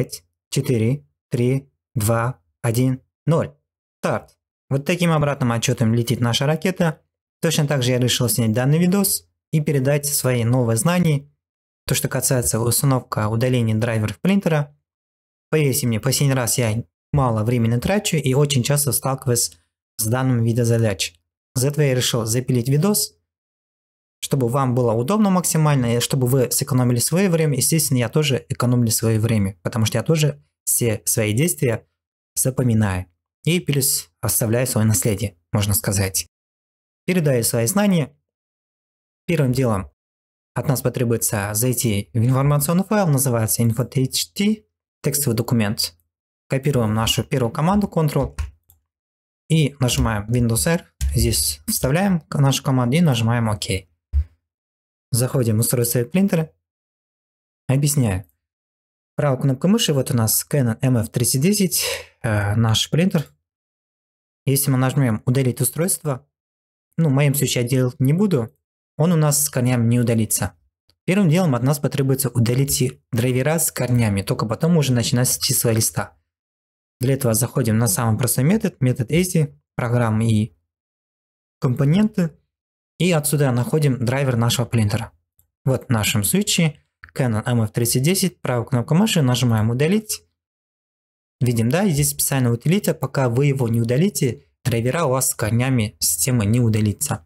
5, 4, 3, 2, 1, 0. Старт. Вот таким обратным отчетом летит наша ракета. Точно так же я решил снять данный видос и передать свои новые знания, то что касается установка удаления драйверов принтера. Поверьте мне, последний раз я мало времени трачу и очень часто сталкиваюсь с данным видом задач. Из этого я решил запилить видос чтобы вам было удобно максимально, и чтобы вы сэкономили свое время. Естественно, я тоже экономлю свое время, потому что я тоже все свои действия запоминаю. И плюс оставляю свое наследие, можно сказать. Передаю свои знания. Первым делом от нас потребуется зайти в информационный файл, называется info.txt, текстовый документ. Копируем нашу первую команду Ctrl и нажимаем Windows R. Здесь вставляем нашу команду и нажимаем ОК. Заходим в устройство принтера. Объясняю. Правой кнопкой мыши, вот у нас Canon MF310, э, наш принтер. Если мы нажмем «Удалить устройство», ну, в моем случае я делать не буду, он у нас с корнями не удалится. Первым делом от нас потребуется удалить драйвера с корнями, только потом уже начинать с числа листа. Для этого заходим на самый простой метод, метод ASI, программы и компоненты. И отсюда находим драйвер нашего принтера. Вот в нашем случае Canon MF310, правую кнопку мыши, нажимаем «Удалить». Видим, да, здесь специальная утилита, пока вы его не удалите, драйвера у вас с корнями системы не удалится.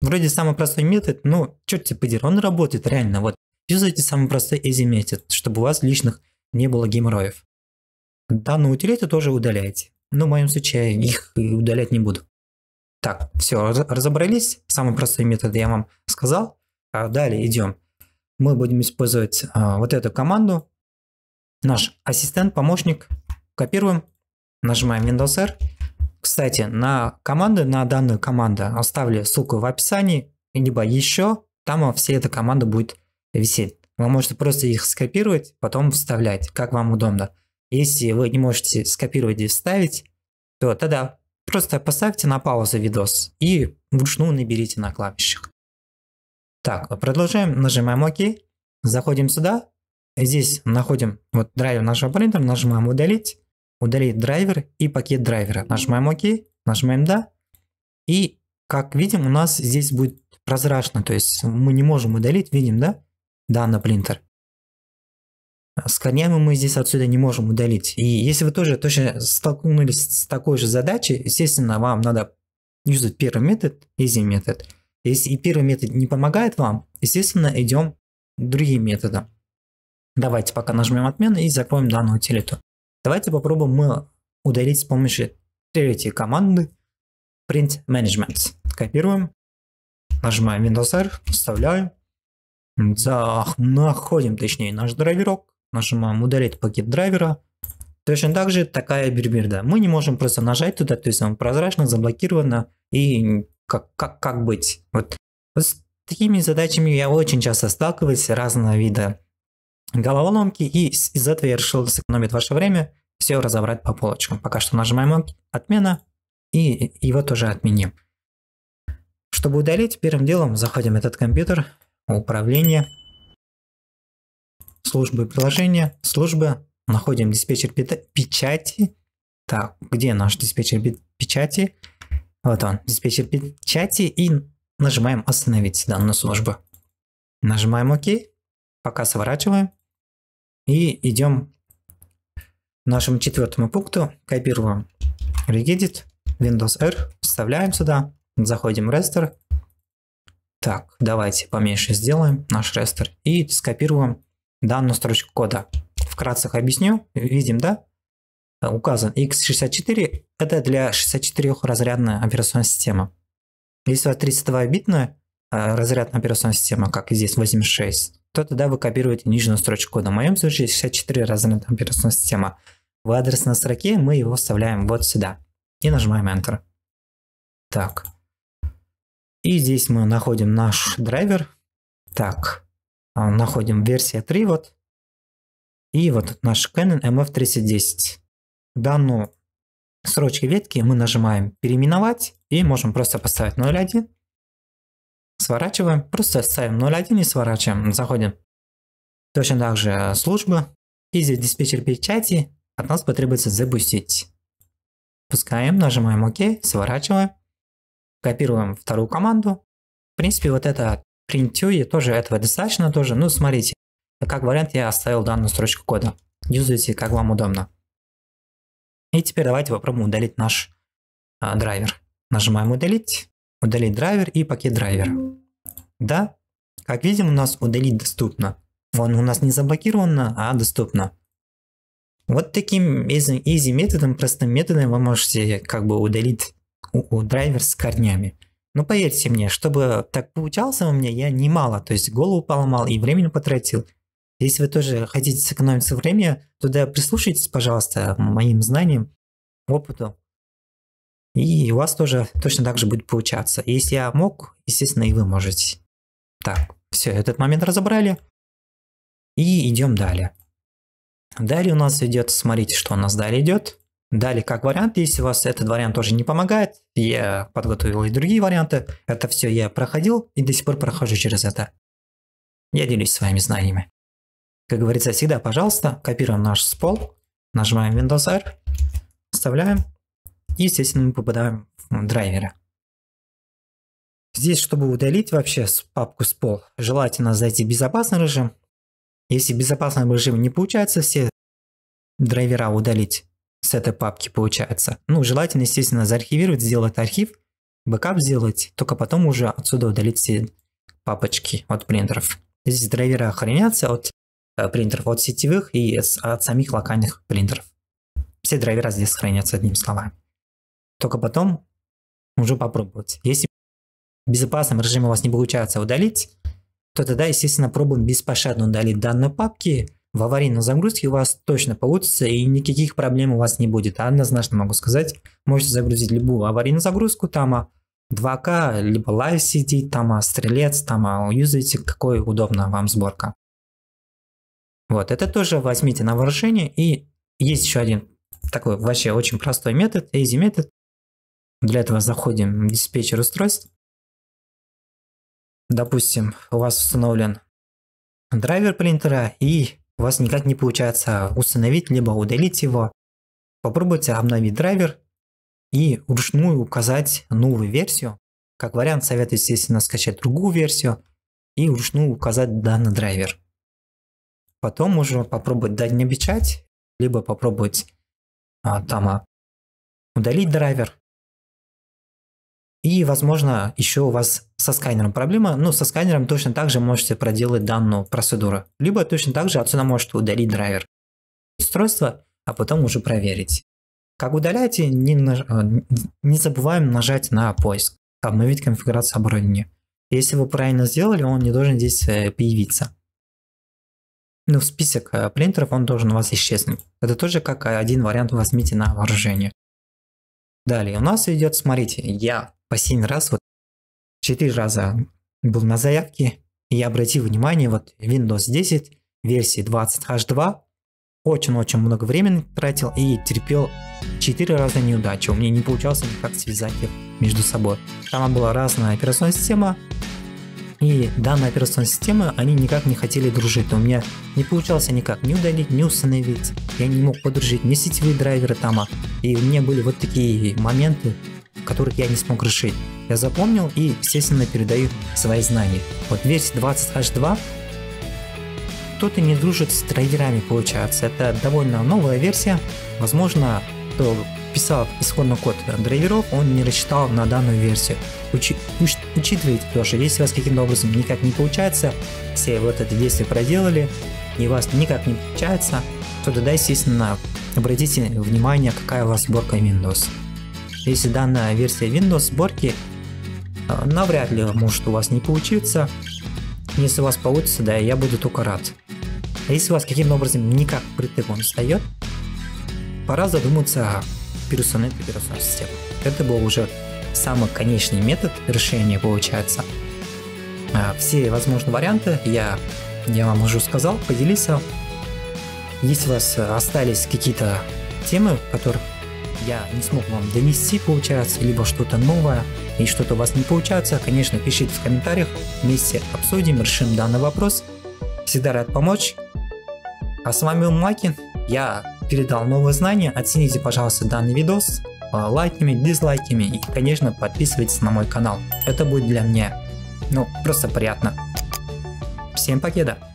Вроде самый простой метод, но черт тебе подер, он работает реально. Вот Используйте самый простой easy метод, чтобы у вас личных не было геморроев. Данную утилиту тоже удаляете. Но в моем случае их удалять не буду. Так, все, разобрались. Самый простой метод я вам сказал. А, далее идем. Мы будем использовать а, вот эту команду. Наш ассистент, помощник. Копируем. Нажимаем Windows R. Кстати, на команды, на данную команду оставлю ссылку в описании, либо еще, там все эта команда будет висеть. Вы можете просто их скопировать, потом вставлять, как вам удобно. Если вы не можете скопировать и вставить, то тогда Просто поставьте на паузу видос и вручную наберите на клавишах. Так, продолжаем, нажимаем ОК, заходим сюда, здесь находим вот драйвер нашего принтера, нажимаем удалить, удалить драйвер и пакет драйвера, нажимаем ОК, нажимаем да, и как видим у нас здесь будет прозрачно, то есть мы не можем удалить, видим, да, данный принтер. С корнями мы здесь отсюда не можем удалить. И если вы тоже точно столкнулись с такой же задачей, естественно, вам надо использовать первый метод, easy метод. Если и первый метод не помогает вам, естественно, идем другим методом. Давайте пока нажмем отмену и закроем данную утилиту. Давайте попробуем мы удалить с помощью третьей команды print management. Копируем, нажимаем Windows R, вставляем, находим точнее наш драйверок, нажимаем удалить пакет драйвера. Точно так же такая бирбирда. Мы не можем просто нажать туда, то есть он прозрачно, заблокировано и как, как, как быть. Вот. вот с такими задачами я очень часто сталкиваюсь, разного вида головоломки, и из-за этого я решил сэкономить ваше время, все разобрать по полочкам. Пока что нажимаем «Отмена» и его тоже отменим. Чтобы удалить, первым делом заходим в этот компьютер, управление – службы приложения, служба, находим диспетчер печати. Так, где наш диспетчер печати? Вот он, диспетчер печати, и нажимаем «Остановить данную службу». Нажимаем «Ок», пока сворачиваем, и идем к нашему четвертому пункту, копируем Regedit, Windows R, вставляем сюда, заходим в рестер, так, давайте поменьше сделаем наш рестер и скопируем данную строчку кода. Вкратце их объясню. Видим, да? Э, указан x64 – это для 64-разрядная операционная система. Если у вас 32-битная э, разрядная операционная система, как и здесь 86, то тогда вы копируете нижнюю строчку кода. В моем случае 64 разрядная операционная система. В адресной строке мы его вставляем вот сюда и нажимаем Enter. Так. И здесь мы находим наш драйвер. Так, а, находим версия 3 вот, и вот наш Canon MF3010. Данную строчки ветки мы нажимаем переименовать и можем просто поставить 0.1. Сворачиваем, просто ставим 0.1 и сворачиваем, заходим. Точно так же э, служба. И здесь диспетчер печати от нас потребуется запустить. Пускаем, нажимаем ОК, сворачиваем. Копируем вторую команду. В принципе, вот это printue тоже этого достаточно тоже. Ну, смотрите, как вариант я оставил данную строчку кода. Юзайте, как вам удобно. И теперь давайте попробуем удалить наш а, драйвер. Нажимаем удалить, удалить драйвер и пакет драйвера. Да, как видим, у нас удалить доступно. Он у нас не заблокировано, а доступно. Вот таким easy, easy методом, простым методом вы можете как бы удалить у, у драйвер с корнями. Ну поверьте мне, чтобы так получался у меня, я немало, то есть голову поломал и времени потратил. Если вы тоже хотите сэкономить свое время, тогда прислушайтесь, пожалуйста, моим знаниям, опыту. И у вас тоже точно так же будет получаться. Если я мог, естественно, и вы можете. Так, все, этот момент разобрали. И идем далее. Далее у нас идет, смотрите, что у нас далее идет. Далее, как вариант, если у вас этот вариант тоже не помогает, я подготовил и другие варианты. Это все я проходил и до сих пор прохожу через это. Я делюсь своими знаниями. Как говорится, всегда, пожалуйста, копируем наш спол, нажимаем Windows R, вставляем, и, естественно, мы попадаем в драйверы. Здесь, чтобы удалить вообще папку спол, желательно зайти в безопасный режим. Если в безопасном режиме не получается все драйвера удалить, с этой папки получается. Ну, желательно, естественно, заархивировать, сделать архив, бэкап сделать, только потом уже отсюда удалить все папочки от принтеров. Здесь драйверы хранятся от э, принтеров, от сетевых и от самих локальных принтеров. Все драйвера здесь хранятся, одним словом. Только потом уже попробовать. Если в безопасном режиме у вас не получается удалить, то тогда, естественно, пробуем беспощадно удалить данную папки в аварийной загрузке у вас точно получится и никаких проблем у вас не будет. А однозначно могу сказать, можете загрузить любую аварийную загрузку, там 2К, а, либо Live CD, там а, стрелец, там юзайте, какой удобно вам сборка. Вот, это тоже возьмите на вооружение. И есть еще один такой вообще очень простой метод, easy метод. Для этого заходим в диспетчер устройств. Допустим, у вас установлен драйвер принтера и у вас никак не получается установить, либо удалить его, попробуйте обновить драйвер и вручную указать новую версию. Как вариант, советую, естественно, скачать другую версию и вручную указать данный драйвер. Потом можно попробовать дать не печать, либо попробовать а, там а, удалить драйвер и, возможно, еще у вас со сканером проблема. Ну, со сканером точно так же можете проделать данную процедуру. Либо точно так же отсюда можете удалить драйвер устройства, а потом уже проверить. Как удаляете, не, э, не забываем нажать на поиск, обновить конфигурацию оборудования. Если вы правильно сделали, он не должен здесь э, появиться. Ну, в список э, принтеров, он должен у вас исчезнуть. Это тоже как один вариант возьмите на вооружение. Далее у нас идет, смотрите, я последний раз вот четыре раза был на заявке, и я обратил внимание, вот Windows 10 версии 20H2 очень-очень много времени тратил и терпел 4 раза неудачи. У меня не получалось никак связать их между собой. Там была разная операционная система, и данная операционная система, они никак не хотели дружить. У меня не получалось никак ни удалить, не установить. Я не мог подружить ни сетевые драйверы там. А. И у меня были вот такие моменты, которых я не смог решить. Я запомнил и, естественно, передаю свои знания. Вот версия 20H2 кто-то не дружит с трейдерами, получается. Это довольно новая версия. Возможно, кто писал исходный код драйверов, он не рассчитал на данную версию. Учи, уч, учитывайте тоже, если у вас каким-то образом никак не получается, все вот это действие проделали, и у вас никак не получается, то тогда, естественно, обратите внимание, какая у вас сборка Windows. Если данная версия Windows сборки, э, навряд ли может у вас не получиться. Если у вас получится, да, я буду только рад. А если у вас каким-то образом никак притык он встает, пора задуматься о персональной операционной системе. Это был уже самый конечный метод решения получается. Э, все возможные варианты я, я вам уже сказал, поделился. Если у вас остались какие-то темы, которые я не смог вам донести, получается, либо что-то новое, и что-то у вас не получается, конечно, пишите в комментариях, вместе обсудим, решим данный вопрос. Всегда рад помочь. А с вами был Макин, я передал новые знания, оцените, пожалуйста, данный видос лайками, дизлайками и, конечно, подписывайтесь на мой канал. Это будет для меня, ну, просто приятно. Всем покеда!